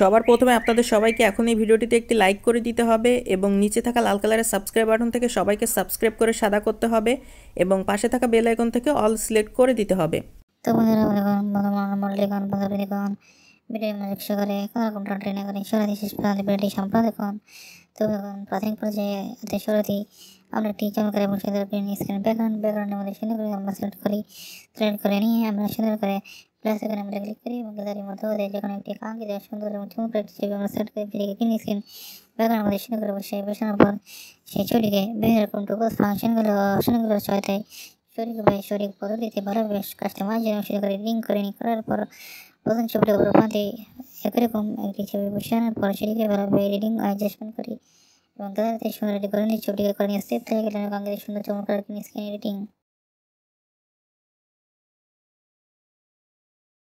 সবার প্রথমে আপনাদের সবাইকে এখন এই ভিডিওটিতে একটি লাইক করে দিতে হবে এবং নিচে থাকা লাল কালারের সাবস্ক্রাইব বাটন থেকে সবাইকে সাবস্ক্রাইব করে সাদা করতে হবে এবং পাশে থাকা বেল আইকন থেকে অল সিলেক্ট করে দিতে হবে তো বন্ধুরা মল্লিকন বন্ধুরা ভিডিও করে কোন রকম ট্রেনে করে সারা দেশের তো প্রাথমিক পর্যায়ে হাতে শুরুতেই আমরা একটি চমৎকার এবং সুন্দর করে নিয়ে স্ক্রিন ব্যাকগ্রাউন্ড ব্যাকগ্রাউন্ডের মধ্যে সুন্দর করে আমরা সিলেক্ট করি সিলেক্ট করে নিয়ে আমরা সুন্দর করে প্লাস এখানে আমরা ক্লিক করি এবং গ্যালারির মধ্যে ওদের যখন একটি কাঙ্কি দেওয়া সুন্দর এবং চমক একটি ছবি আমরা সিলেক্ট করে ফিরে প্রিন্ট স্ক্রিন ব্যাকগ্রাউন্ড আমাদের সুন্দর করে বসে বসানোর পর সেই ছবিকে বিভিন্ন রকম টুকল ফাংশনগুলো অপশনগুলোর সহায়তায় শরীর বা শরীর পদ্ধতিতে ভালোভাবে কাস্টমাইজ এবং সুন্দর করে লিঙ্ক করে নিয়ে করার পর প্রথম ছবিটি প্রভাতে একরকম একটি ছবি প্রসারণের পর সেটিকে ভালোভাবে রিডিং অ্যাডজাস্টমেন্ট করি এবং তাদের সঙ্গে রেডি করে নিয়ে ছবিটিকে করে নিয়ে আসতে তাই সুন্দর চমৎকার স্ক্রিন এডিটিং